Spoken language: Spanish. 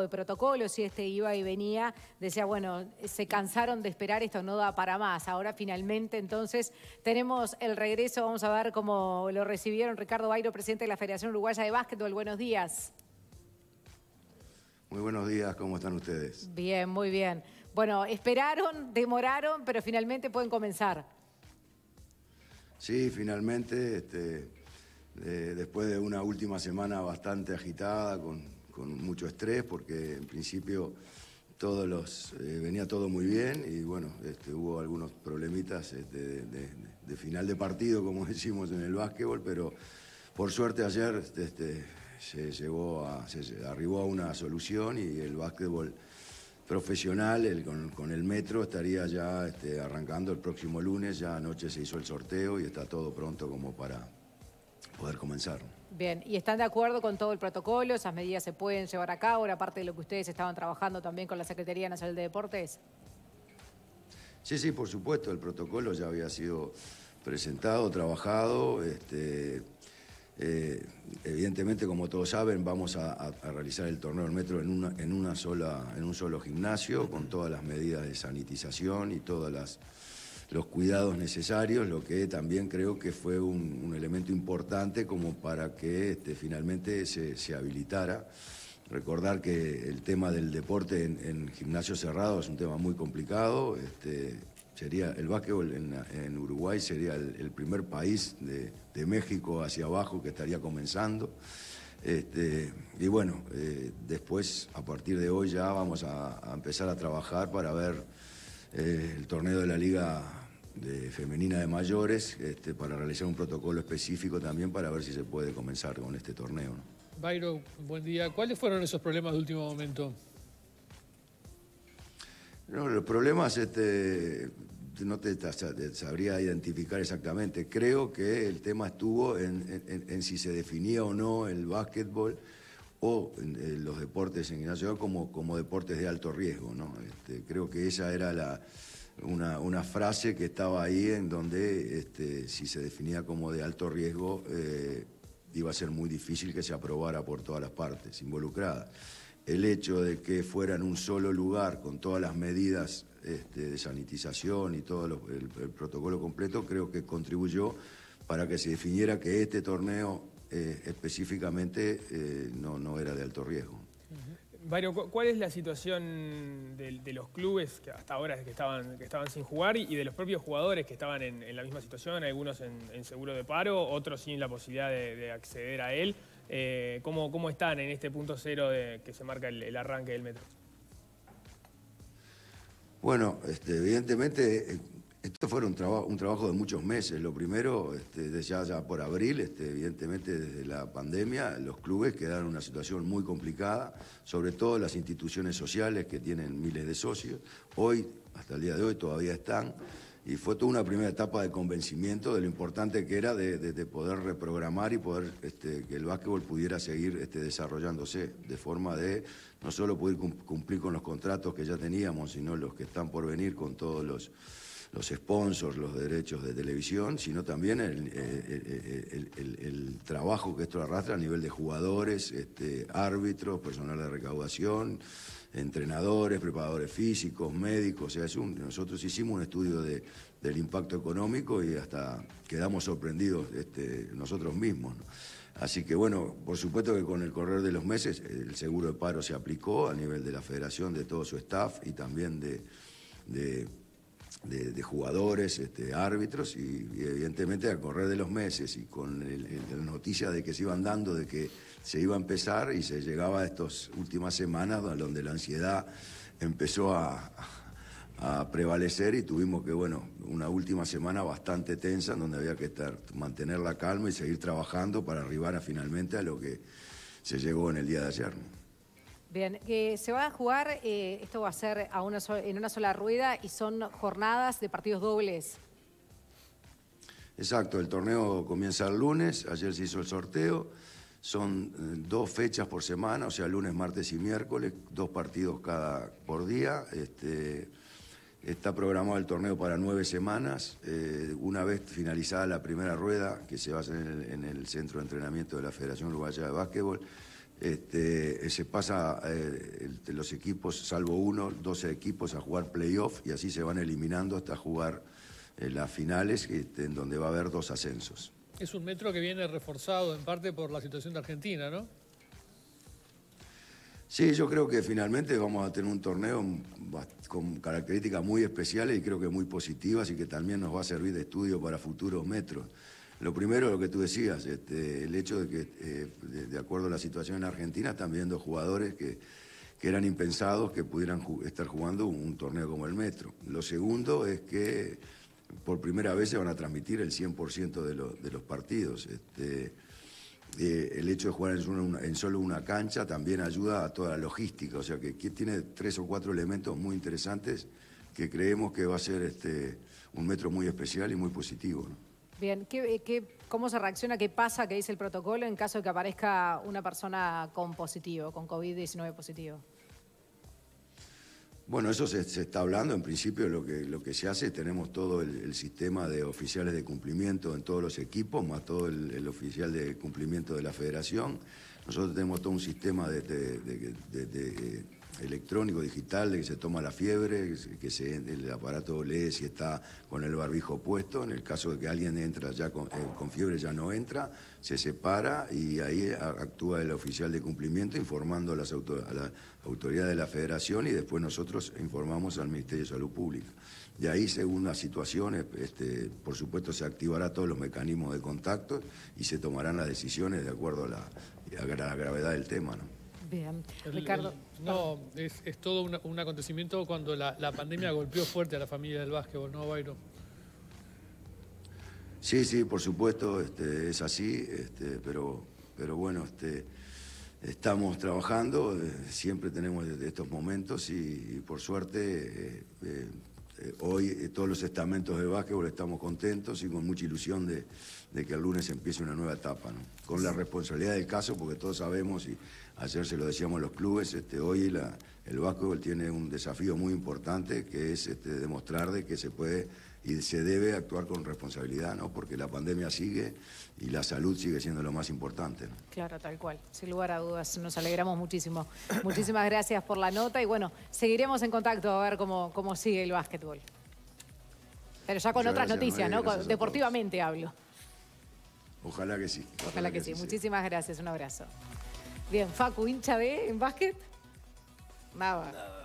de protocolo, si este iba y venía, decía, bueno, se cansaron de esperar, esto no da para más. Ahora finalmente entonces tenemos el regreso, vamos a ver cómo lo recibieron Ricardo Bairo, presidente de la Federación Uruguaya de Básquetbol. Buenos días. Muy buenos días, ¿cómo están ustedes? Bien, muy bien. Bueno, esperaron, demoraron, pero finalmente pueden comenzar. Sí, finalmente, este, después de una última semana bastante agitada, con con mucho estrés porque en principio todos los, eh, venía todo muy bien y bueno, este, hubo algunos problemitas este, de, final de partido, como decimos en el básquetbol, pero por suerte ayer este, se, llevó a, se arribó a una solución y el básquetbol profesional con, el metro estaría ya este, arrancando el próximo lunes, ya anoche se hizo el sorteo y está todo pronto como para poder comenzar. Bien, ¿y están de acuerdo con todo el protocolo? ¿Esas medidas se pueden llevar a cabo? Era parte de lo que ustedes estaban trabajando también con la Secretaría Nacional de Deportes. Sí, sí, por supuesto, el protocolo ya había sido presentado, trabajado. Este, eh, evidentemente, como todos saben, vamos a, realizar el torneo del metro en, una, en, una sola, en un solo gimnasio, con todas las medidas de sanitización y todas las los cuidados necesarios, lo que también creo que fue un, elemento importante como para que este, finalmente se, se, habilitara. Recordar que el tema del deporte en, gimnasio cerrado es un tema muy complicado. Este, sería el básquetbol en, Uruguay sería el, primer país de, México hacia abajo que estaría comenzando. Este, y bueno, eh, después, a partir de hoy ya vamos a, a empezar a trabajar para ver eh, el torneo de la Liga de Femenina de Mayores este, para realizar un protocolo específico también para ver si se puede comenzar con este torneo. Bayro, buen día. ¿Cuáles fueron esos problemas de último momento? No, los problemas este, no te, sabría identificar exactamente. Creo que el tema estuvo en, en si se definía o no el básquetbol los deportes en Ignacio como, como deportes de alto riesgo. ¿no? Este, creo que esa era la, una, frase que estaba ahí en donde este, si se definía como de alto riesgo eh, iba a ser muy difícil que se aprobara por todas las partes involucradas. El hecho de que fuera en un solo lugar con todas las medidas este, de sanitización y todo el protocolo completo creo que contribuyó para que se definiera que este torneo eh, específicamente eh, no, no era de alto riesgo. vario ¿cuál es la situación de, los clubes que hasta ahora que estaban, estaban sin jugar y de los propios jugadores que estaban en, la misma situación, algunos en, seguro de paro, otros sin la posibilidad de, acceder a él? Eh, ¿cómo, están en este punto cero que se marca el, arranque del metro? Bueno, este, evidentemente esto fue un, un trabajo de muchos meses. Lo primero, este, desde ya, por abril, este, evidentemente desde la pandemia, los clubes quedaron en una situación muy complicada, sobre todo las instituciones sociales que tienen miles de socios. Hoy, hasta el día de hoy, todavía están. Y fue toda una primera etapa de convencimiento de lo importante que era de, poder reprogramar y poder este, que el básquetbol pudiera seguir este, desarrollándose de forma de no solo poder cumplir con los contratos que ya teníamos, sino los que están por venir con todos los los sponsors, los derechos de televisión, sino también el, eh, eh, eh, trabajo que esto arrastra a nivel de jugadores, este, árbitros, personal de recaudación, entrenadores, preparadores físicos, médicos. O sea, un, nosotros hicimos un estudio del impacto económico y hasta quedamos sorprendidos este, nosotros mismos. Así que bueno, por supuesto que con el correr de los meses el seguro de paro se aplicó a nivel de la federación, de todo su staff y también de de, jugadores, este, árbitros, y, evidentemente a correr de los meses y con la noticia noticias de que se iban dando, de que se iba a empezar y se llegaba a estas últimas semanas donde la ansiedad empezó a, prevalecer y tuvimos que, bueno, una última semana bastante tensa donde había que estar, mantener la calma y seguir trabajando para arribar finalmente a lo que se llegó en el día de ayer. Bien, se va a jugar, eh, esto va a ser en una sola rueda y son jornadas de partidos dobles. Exacto, el torneo comienza el lunes, ayer se hizo el sorteo, son eh, dos fechas por semana, o sea, lunes, martes y miércoles, dos partidos cada por día. Este, está programado el torneo para nueve semanas, eh, una vez finalizada la primera rueda, que se va a hacer en en el Centro de Entrenamiento de la Federación Uruguaya de Básquetbol. Este, eh, se pasa eh, los equipos, salvo uno, 12 equipos a jugar playoff y así se van eliminando hasta jugar eh, las finales, este, en donde va a haber dos ascensos. Es un metro que viene reforzado en parte por la situación de Argentina, ¿no? Sí, yo creo que finalmente vamos a tener un torneo con características muy especiales y creo que muy positivas y que también nos va a servir de estudio para futuros metros. Lo primero, lo que tú decías, este, el hecho de que, eh, de, acuerdo a la situación en Argentina, están viendo jugadores que, que eran impensados que pudieran estar jugando un, torneo como el Metro. Lo segundo es que por primera vez se van a transmitir el 100% de, los partidos. Este, eh, el hecho de jugar en, solo una cancha también ayuda a toda la logística, o sea que, tiene tres o cuatro elementos muy interesantes que creemos que va a ser este, un metro muy especial y muy positivo. Bien, eh, cómo se reacciona, qué pasa, qué dice el protocolo en caso de que aparezca una persona con positivo, con COVID-19 positivo? Bueno, eso se, está hablando. En principio lo que, se hace, tenemos todo el, sistema de oficiales de cumplimiento en todos los equipos, más todo el, oficial de cumplimiento de la federación. Nosotros tenemos todo un sistema de eh, electrónico, digital, de que se toma la fiebre, que se, el aparato lee si está con el barbijo puesto, en el caso de que alguien entra ya con, eh, fiebre ya no entra, se separa y ahí actúa el oficial de cumplimiento informando a, las autoridades la autoridad de la federación y después nosotros informamos al Ministerio de Salud Pública. De ahí, según las situaciones, este, por supuesto se activará todos los mecanismos de contacto y se tomarán las decisiones de acuerdo a la, a la gravedad del tema. ¿no? Ricardo. no, es, todo un, acontecimiento cuando la, pandemia golpeó fuerte a la familia del básquetbol, ¿no, Bayron? Sí, sí, por supuesto, este, es así, este, pero, pero bueno, este, estamos trabajando, eh, siempre tenemos estos momentos y, por suerte eh, eh, hoy todos los estamentos de básquetbol estamos contentos y con mucha ilusión de, que el lunes empiece una nueva etapa, ¿no? con la responsabilidad del caso, porque todos sabemos y Ayer se lo decíamos los clubes, este, hoy la, el básquetbol tiene un desafío muy importante que es este, demostrar de que se puede y se debe actuar con responsabilidad, ¿no? Porque la pandemia sigue y la salud sigue siendo lo más importante. Claro, tal cual, sin lugar a dudas, nos alegramos muchísimo. Muchísimas gracias por la nota y bueno, seguiremos en contacto a ver cómo, cómo sigue el básquetbol. Pero ya con otras noticias, ¿no? Deportivamente hablo. Ojalá que sí. Ojalá, que, sí. Muchísimas gracias, un abrazo. Bien, Facu, hincha de en básquet. Nada.